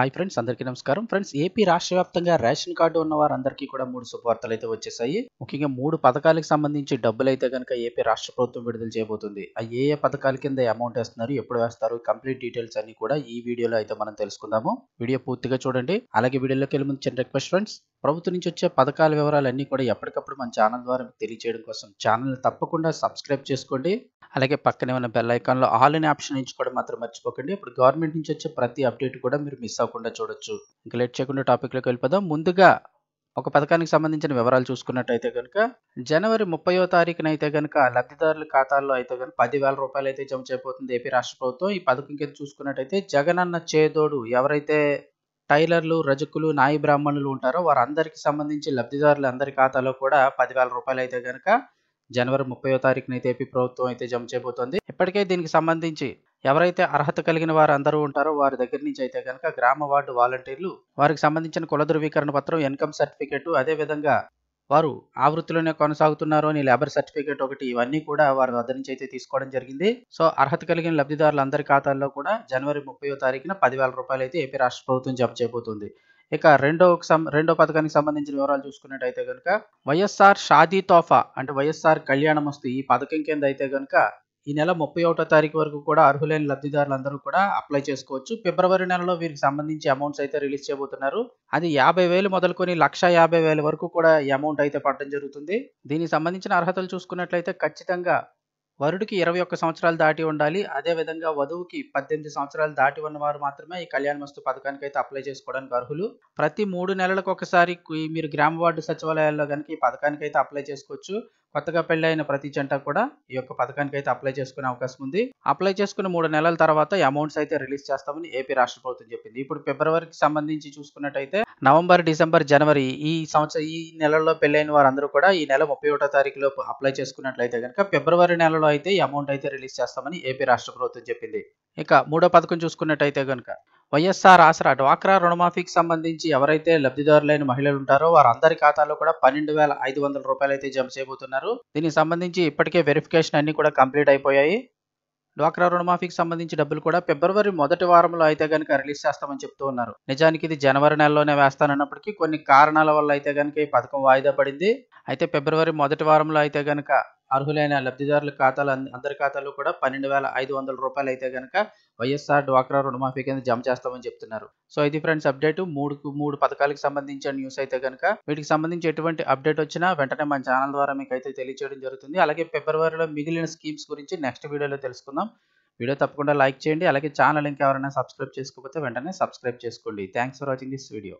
hi friends అందరికీ నమస్కారం friends AP రాష్ట్ర వ్యాప్తంగా రేషన్ కార్డు ఉన్న వారందరికీ కూడా మూడు శుభవార్తలు అయితే వచ్చేసాయి ముఖ్యంగా మూడు పథకాలకు సంబంధించి డబ్బులు అయితే కనుక ఏపీ రాష్ట్ర ప్రభుత్వం విడుదల చేయబోతుంది ఏ ఏ పథకాల కింద అమౌంట్ వేస్తున్నారు ఎప్పుడు వేస్తారు కంప్లీట్ డీటెయిల్స్ అన్ని కూడా ఈ వీడియోలో అయితే మనం తెలుసుకుందాము వీడియో పూర్తిగా చూడండి అలాగే వీడియోలోకి వెళ్ళి ముందు చిన్న రిక్వెస్ట్ ఫ్రెండ్స్ ప్రభుత్వం నుంచి వచ్చే పథకాల వివరాలు అన్నీ కూడా ఎప్పటికప్పుడు మన ఛానల్ ద్వారా తెలియజేయడం కోసం ఛానల్ తప్పకుండా సబ్స్క్రైబ్ చేసుకోండి అలాగే పక్కనే ఉన్న బెల్ ఐకాన్లో ఆల్ అనే ఆప్షన్ ఎంచుకోవడం మాత్రం మర్చిపోకండి ఇప్పుడు గవర్నమెంట్ నుంచి వచ్చే ప్రతి అప్డేట్ కూడా మీరు మిస్ అవ్వకుండా చూడొచ్చు ఇంకా లేట్ చేయకుండా టాపిక్లోకి వెళ్ళిపోదాం ముందుగా ఒక పథకానికి సంబంధించిన వివరాలు చూసుకున్నట్టయితే కనుక జనవరి ముప్పయో తారీఖున అయితే కనుక లబ్ధిదారుల ఖాతాల్లో అయితే కనుక పదివేల రూపాయలు అయితే జమ చేయబోతుంది ఏపీ రాష్ట్ర ప్రభుత్వం ఈ పథకం కింద చూసుకున్నట్టయితే జగనన్న చేదోడు ఎవరైతే టైలర్లు రజకులు నాయి బ్రాహ్మణులు ఉంటారో వారందరికీ సంబంధించి లబ్ధిదారులు అందరి ఖాతాలో కూడా పదివేల రూపాయలు అయితే కనుక జనవరి ముప్పై తారీఖున అయితే ఏపీ ప్రభుత్వం అయితే జమ చేయబోతోంది ఇప్పటికే దీనికి సంబంధించి ఎవరైతే అర్హత కలిగిన వారు అందరూ ఉంటారో వారి దగ్గర నుంచి అయితే కనుక గ్రామ వార్డు వాలంటీర్లు వారికి సంబంధించిన కుల ధృవీకరణ పత్రం ఇన్కమ్ సర్టిఫికెట్ అదేవిధంగా వారు ఆ వృత్తిలోనే కొనసాగుతున్నారు అని లేబర్ సర్టిఫికేట్ ఒకటి ఇవన్నీ కూడా వారి వద్ద నుంచి అయితే తీసుకోవడం జరిగింది సో అర్హత కలిగిన లబ్ధిదారులందరి ఖాతాల్లో కూడా జనవరి ముప్పై తారీఖున పదివేల రూపాయలు అయితే ఏపీ రాష్ట్ర ప్రభుత్వం జమ చేయబోతుంది ఇక రెండో రెండో పథకానికి సంబంధించిన వివరాలు చూసుకున్నట్టయితే కనుక వైఎస్ఆర్ షాదీ తోఫా అంటే వైఎస్ఆర్ కళ్యాణం ఈ పథకం కింద అయితే కనుక ఈ నెల ముప్పై ఒకటో తారీఖు వరకు కూడా అర్హులైన లబ్ధిదారులందరూ కూడా అప్లై చేసుకోవచ్చు ఫిబ్రవరి నెలలో వీరికి సంబంధించి అమౌంట్స్ అయితే రిలీజ్ చేయబోతున్నారు అది యాభై వేలు మొదలుకొని లక్ష యాభై వేల వరకు కూడా ఈ అమౌంట్ అయితే పడడం జరుగుతుంది దీనికి సంబంధించిన అర్హతలు చూసుకున్నట్లయితే ఖచ్చితంగా వరుడికి ఇరవై ఒక్క సంవత్సరాలు దాటి ఉండాలి అదేవిధంగా వధువుకి పద్దెనిమిది సంవత్సరాలు దాటి ఉన్నవారు మాత్రమే ఈ కళ్యాణ మస్తు పథకానికి అయితే అప్లై చేసుకోవడానికి అర్హులు ప్రతి మూడు నెలలకు ఒకసారి మీరు గ్రామ వార్డు సచివాలయాల్లో కనుక ఈ పథకానికి అయితే అప్లై చేసుకోవచ్చు కొత్తగా పెళ్ళైన ప్రతి జంట కూడా ఈ యొక్క పథకానికి అయితే అప్లై చేసుకునే అవకాశం ఉంది అప్లై చేసుకున్న మూడు నెలల తర్వాత అమౌంట్స్ అయితే రిలీజ్ చేస్తామని ఏపీ రాష్ట్ర ప్రభుత్వం చెప్పింది ఇప్పుడు ఫిబ్రవరికి సంబంధించి చూసుకున్నట్టయితే నవంబర్ డిసెంబర్ జనవరి ఈ సంవత్సరం ఈ నెలలో పెళ్ళైన వారందరూ కూడా ఈ నెల ముప్పై ఒకటో తారీఖులో అప్లై చేసుకున్నట్లయితే కనుక ఫిబ్రవరి నెలలో అయితే ఈ అమౌంట్ అయితే రిలీజ్ చేస్తామని ఏపీ రాష్ట్ర ప్రభుత్వం చెప్పింది ఇక మూడో పథకం చూసుకున్నట్టయితే కనుక వైఎస్ఆర్ ఆసరా డ్వాక్రా రుణమాఫీకి సంబంధించి ఎవరైతే లబ్ధిదారులైన మహిళలు ఉంటారో వారందరి ఖాతాలో కూడా పన్నెండు వేల ఐదు వందల రూపాయలు అయితే జమ చేయబోతున్నారు దీనికి సంబంధించి ఇప్పటికే వెరిఫికేషన్ అన్ని కూడా కంప్లీట్ అయిపోయాయి డ్వాక్రా రుణమాఫీకి సంబంధించి డబ్బులు కూడా ఫిబ్రవరి మొదటి వారంలో అయితే కనుక రిలీజ్ చేస్తామని చెప్తూ ఉన్నారు నిజానికి ఇది జనవరి నెలలోనే వేస్తానన్నప్పటికీ కొన్ని కారణాల వల్ల అయితే కనుక ఈ పథకం వాయిదా పడింది అయితే ఫిబ్రవరి మొదటి వారంలో అయితే కనుక అర్హులైన లబ్ధిదారుల ఖాతాలు అందరి ఖాతాలు కూడా పన్నెండు వేల ఐదు వందల రూపాయలు అయితే కనుక వైఎస్ఆర్ డ్వాక్రా రుణమాఫీ కింద జమ చేస్తామని చెప్తున్నారు సో ఇది ఫ్రెండ్స్ అప్డేట్ మూడు మూడు పథకాలకు సంబంధించిన న్యూస్ అయితే కనుక వీటికి సంబంధించి ఎటువంటి అప్డేట్ వచ్చినా వెంటనే మన ఛానల్ ద్వారా మీకు అయితే తెలియచేయడం జరుగుతుంది అలాగే ఫిబ్రవరిలో మిగిలిన స్కీమ్స్ గురించి నెక్స్ట్ వీడియోలో తెలుసుకుందాం వీడియో తప్పకుండా లైక్ చేయండి అలాగే ఛానల్ ఇంకా ఎవరైనా సబ్స్క్రైబ్ చేసుకోకపోతే వెంటనే సబ్స్క్రైబ్ చేసుకోండి thanks for watching this video